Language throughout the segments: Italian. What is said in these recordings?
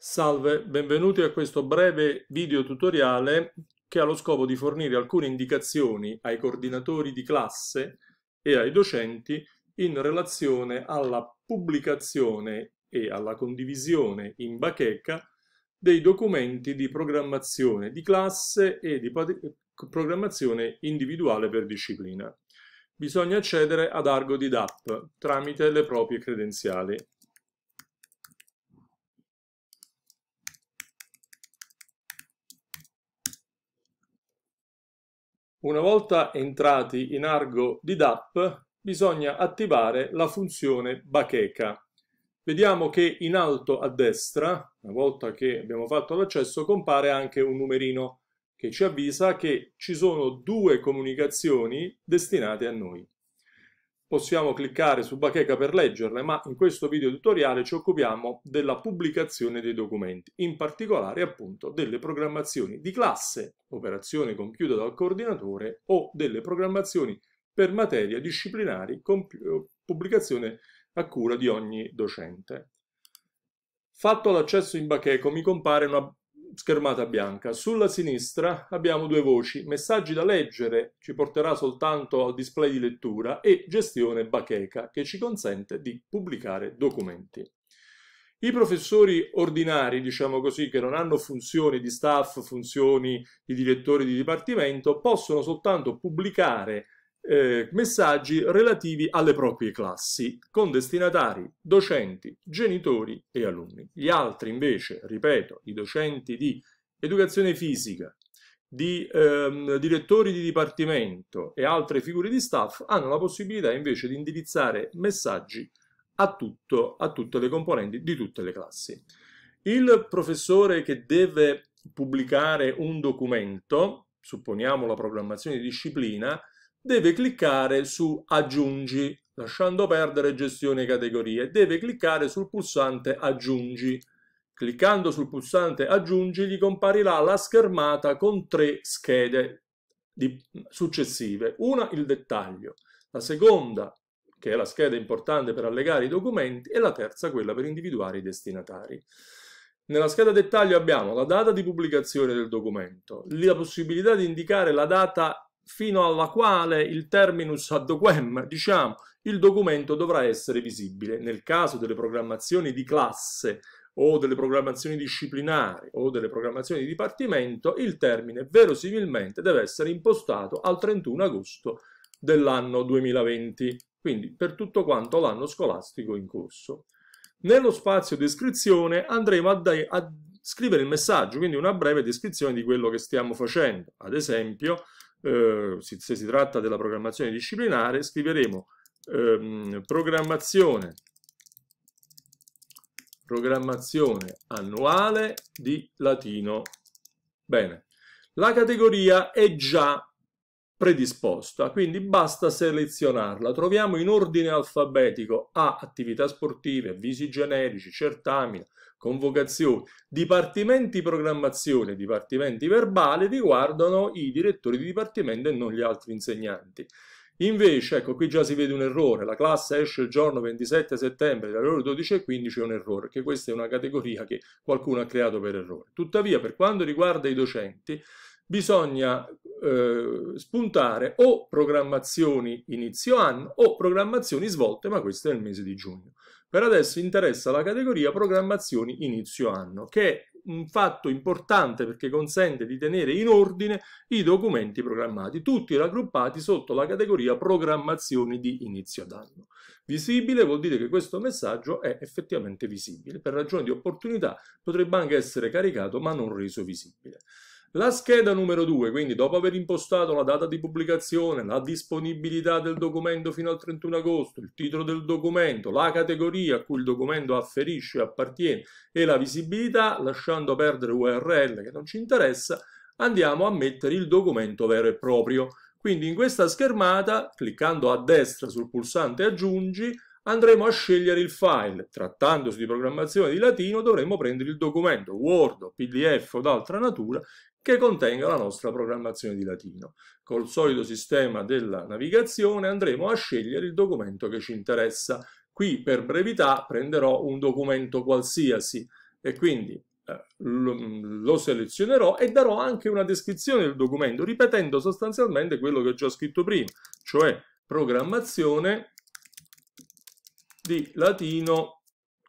Salve, benvenuti a questo breve video tutoriale che ha lo scopo di fornire alcune indicazioni ai coordinatori di classe e ai docenti in relazione alla pubblicazione e alla condivisione in bacheca dei documenti di programmazione di classe e di programmazione individuale per disciplina. Bisogna accedere ad Argo di tramite le proprie credenziali. Una volta entrati in argo di DAP, bisogna attivare la funzione bacheca. Vediamo che in alto a destra, una volta che abbiamo fatto l'accesso, compare anche un numerino che ci avvisa che ci sono due comunicazioni destinate a noi possiamo cliccare su bacheca per leggerle, ma in questo video tutoriale ci occupiamo della pubblicazione dei documenti, in particolare appunto delle programmazioni di classe, operazione compiuta dal coordinatore, o delle programmazioni per materia disciplinari, eh, pubblicazione a cura di ogni docente. Fatto l'accesso in bacheco mi compare una schermata bianca. Sulla sinistra abbiamo due voci, messaggi da leggere, ci porterà soltanto al display di lettura, e gestione bacheca, che ci consente di pubblicare documenti. I professori ordinari, diciamo così, che non hanno funzioni di staff, funzioni di direttori di dipartimento, possono soltanto pubblicare eh, messaggi relativi alle proprie classi, con destinatari docenti, genitori e alunni. Gli altri invece, ripeto, i docenti di educazione fisica, di ehm, direttori di dipartimento e altre figure di staff hanno la possibilità invece di indirizzare messaggi a, tutto, a tutte le componenti di tutte le classi. Il professore che deve pubblicare un documento, supponiamo la programmazione di disciplina, deve cliccare su aggiungi, lasciando perdere gestione categorie, deve cliccare sul pulsante aggiungi. Cliccando sul pulsante aggiungi gli comparirà la schermata con tre schede di, successive. Una il dettaglio, la seconda che è la scheda importante per allegare i documenti e la terza quella per individuare i destinatari. Nella scheda dettaglio abbiamo la data di pubblicazione del documento, la possibilità di indicare la data fino alla quale il terminus ad hoc diciamo, il documento dovrà essere visibile. Nel caso delle programmazioni di classe o delle programmazioni disciplinari o delle programmazioni di dipartimento, il termine verosimilmente deve essere impostato al 31 agosto dell'anno 2020, quindi per tutto quanto l'anno scolastico in corso. Nello spazio descrizione andremo a, a scrivere il messaggio, quindi una breve descrizione di quello che stiamo facendo. Ad esempio, eh, se si tratta della programmazione disciplinare, scriveremo ehm, programmazione, programmazione annuale di latino. Bene, la categoria è già predisposta, ah, quindi basta selezionarla. Troviamo in ordine alfabetico A, attività sportive, avvisi generici, certamina, convocazioni, dipartimenti programmazione, dipartimenti verbali riguardano i direttori di dipartimento e non gli altri insegnanti. Invece, ecco, qui già si vede un errore, la classe esce il giorno 27 settembre dalle ore 12.15 è un errore, perché questa è una categoria che qualcuno ha creato per errore. Tuttavia, per quanto riguarda i docenti, bisogna eh, spuntare o programmazioni inizio anno o programmazioni svolte, ma questo è il mese di giugno. Per adesso interessa la categoria programmazioni inizio anno, che è un fatto importante perché consente di tenere in ordine i documenti programmati, tutti raggruppati sotto la categoria programmazioni di inizio d'anno. Visibile vuol dire che questo messaggio è effettivamente visibile, per ragioni di opportunità potrebbe anche essere caricato ma non reso visibile. La scheda numero 2, quindi dopo aver impostato la data di pubblicazione, la disponibilità del documento fino al 31 agosto, il titolo del documento, la categoria a cui il documento afferisce e appartiene e la visibilità, lasciando perdere URL che non ci interessa, andiamo a mettere il documento vero e proprio. Quindi in questa schermata, cliccando a destra sul pulsante aggiungi, andremo a scegliere il file. Trattandosi di programmazione di latino dovremo prendere il documento Word, PDF o d'altra natura che contenga la nostra programmazione di latino. Col solito sistema della navigazione andremo a scegliere il documento che ci interessa. Qui per brevità prenderò un documento qualsiasi e quindi eh, mm, lo selezionerò e darò anche una descrizione del documento ripetendo sostanzialmente quello che ho già scritto prima cioè programmazione di latino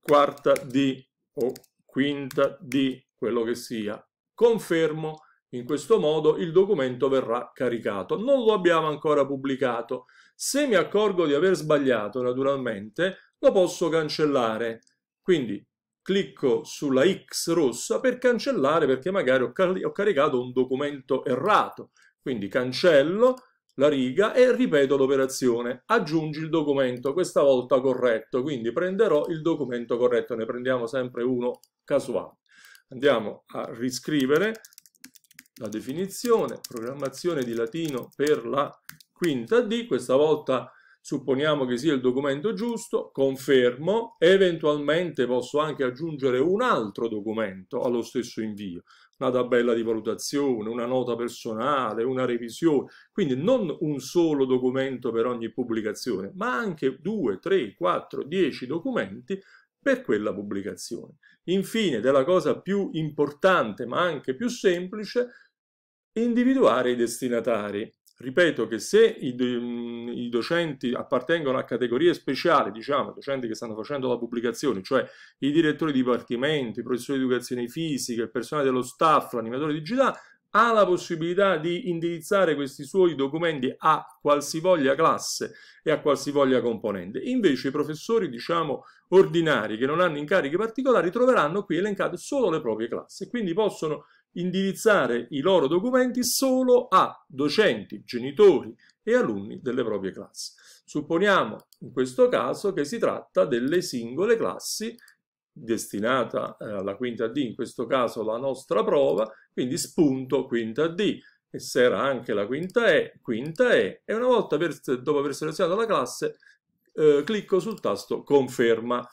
quarta D o quinta D quello che sia Confermo, in questo modo il documento verrà caricato. Non lo abbiamo ancora pubblicato. Se mi accorgo di aver sbagliato, naturalmente, lo posso cancellare. Quindi clicco sulla X rossa per cancellare perché magari ho, car ho caricato un documento errato. Quindi cancello la riga e ripeto l'operazione. Aggiungi il documento, questa volta corretto. Quindi prenderò il documento corretto, ne prendiamo sempre uno casuale. Andiamo a riscrivere la definizione, programmazione di latino per la quinta D, questa volta supponiamo che sia il documento giusto, confermo, eventualmente posso anche aggiungere un altro documento allo stesso invio, una tabella di valutazione, una nota personale, una revisione, quindi non un solo documento per ogni pubblicazione, ma anche 2, 3, 4, 10 documenti per quella pubblicazione. Infine, della cosa più importante ma anche più semplice, individuare i destinatari. Ripeto che se i, i docenti appartengono a categorie speciali, diciamo, i docenti che stanno facendo la pubblicazione, cioè i direttori di dipartimento, i professori di educazione fisica, il personale dello staff, l'animatore digitale, ha la possibilità di indirizzare questi suoi documenti a qualsivoglia classe e a qualsivoglia componente. Invece i professori, diciamo, ordinari che non hanno incarichi particolari troveranno qui elencate solo le proprie classi quindi possono indirizzare i loro documenti solo a docenti, genitori e alunni delle proprie classi. Supponiamo in questo caso che si tratta delle singole classi destinata eh, alla quinta D, in questo caso la nostra prova, quindi spunto quinta D, e sarà anche la quinta E, quinta E, e una volta per, dopo aver selezionato la classe, eh, clicco sul tasto conferma.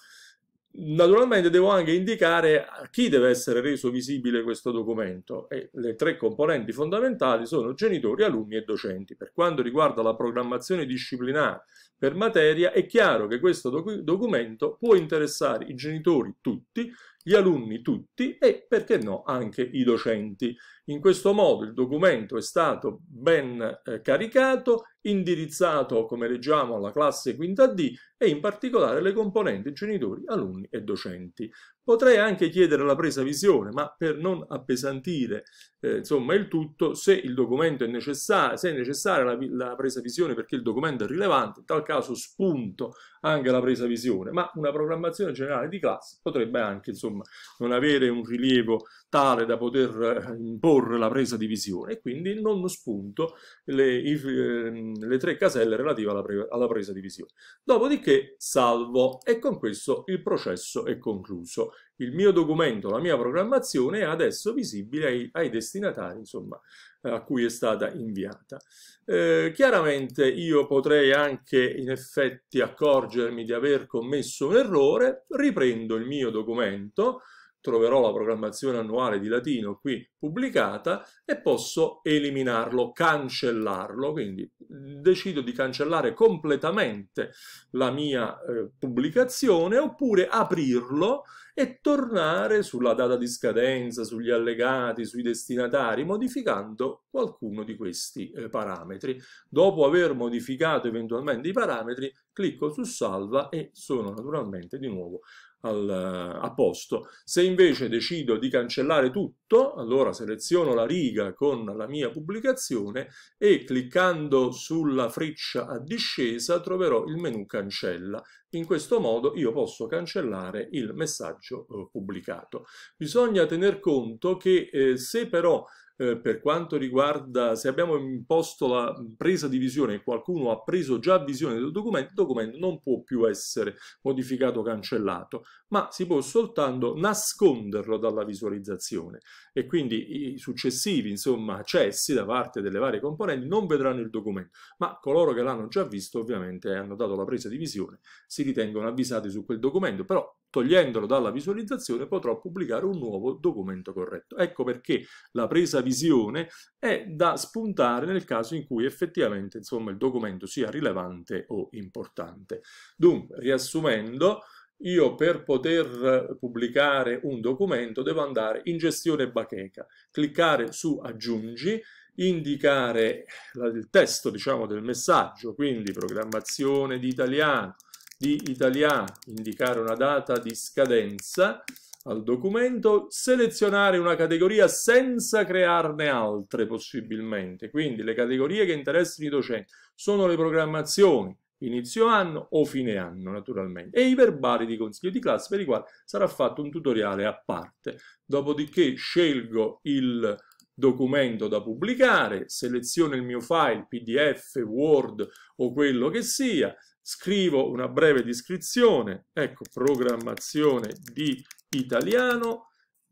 Naturalmente devo anche indicare a chi deve essere reso visibile questo documento e le tre componenti fondamentali sono genitori, alunni e docenti. Per quanto riguarda la programmazione disciplinare per materia è chiaro che questo doc documento può interessare i genitori tutti gli alunni tutti e perché no anche i docenti. In questo modo il documento è stato ben eh, caricato indirizzato, come leggiamo, alla classe quinta D e in particolare le componenti genitori, alunni e docenti. Potrei anche chiedere la presa visione, ma per non appesantire eh, insomma, il tutto, se il documento è necessario, se è necessaria la, la presa visione perché il documento è rilevante, in tal caso spunto anche la presa visione, ma una programmazione generale di classe potrebbe anche insomma, non avere un rilievo tale da poter eh, imporre la presa di visione e quindi non spunto le, i, ehm, le tre caselle relative alla, pre alla presa di visione. Dopodiché salvo e con questo il processo è concluso. Il mio documento, la mia programmazione è adesso visibile ai, ai destinatari insomma, a cui è stata inviata. Eh, chiaramente io potrei anche in effetti accorgermi di aver commesso un errore, riprendo il mio documento, troverò la programmazione annuale di latino qui pubblicata e posso eliminarlo, cancellarlo, quindi decido di cancellare completamente la mia eh, pubblicazione oppure aprirlo e tornare sulla data di scadenza, sugli allegati, sui destinatari, modificando qualcuno di questi eh, parametri. Dopo aver modificato eventualmente i parametri, clicco su salva e sono naturalmente di nuovo al, eh, a posto. Se invece decido di cancellare tutto, allora seleziono la riga con la mia pubblicazione e cliccando sulla freccia a discesa troverò il menu cancella in questo modo io posso cancellare il messaggio eh, pubblicato. Bisogna tener conto che eh, se però eh, per quanto riguarda se abbiamo imposto la presa di visione e qualcuno ha preso già visione del documento, il documento non può più essere modificato o cancellato, ma si può soltanto nasconderlo dalla visualizzazione e quindi i successivi insomma, accessi da parte delle varie componenti non vedranno il documento, ma coloro che l'hanno già visto ovviamente hanno dato la presa di visione, si ritengono avvisati su quel documento, però togliendolo dalla visualizzazione potrò pubblicare un nuovo documento corretto. Ecco perché la presa visione è da spuntare nel caso in cui effettivamente insomma, il documento sia rilevante o importante. Dunque, riassumendo, io per poter pubblicare un documento devo andare in gestione bacheca, cliccare su aggiungi, indicare il testo diciamo, del messaggio, quindi programmazione di italiano, di Italià, indicare una data di scadenza al documento, selezionare una categoria senza crearne altre possibilmente. Quindi le categorie che interessano i docenti sono le programmazioni inizio anno o fine anno naturalmente e i verbali di consiglio di classe per i quali sarà fatto un tutoriale a parte. Dopodiché scelgo il documento da pubblicare, seleziono il mio file PDF, Word o quello che sia, scrivo una breve descrizione, ecco programmazione di italiano,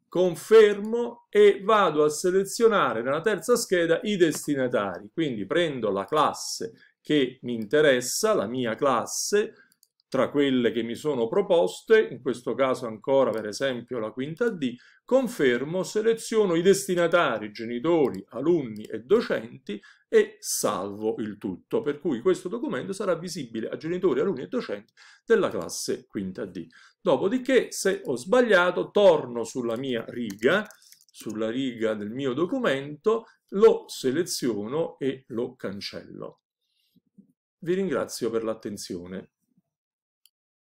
confermo e vado a selezionare nella terza scheda i destinatari, quindi prendo la classe che mi interessa, la mia classe, tra quelle che mi sono proposte, in questo caso ancora per esempio la quinta D, confermo, seleziono i destinatari, genitori, alunni e docenti e salvo il tutto, per cui questo documento sarà visibile a genitori, alunni e docenti della classe quinta D. Dopodiché, se ho sbagliato, torno sulla mia riga, sulla riga del mio documento, lo seleziono e lo cancello. Vi ringrazio per l'attenzione.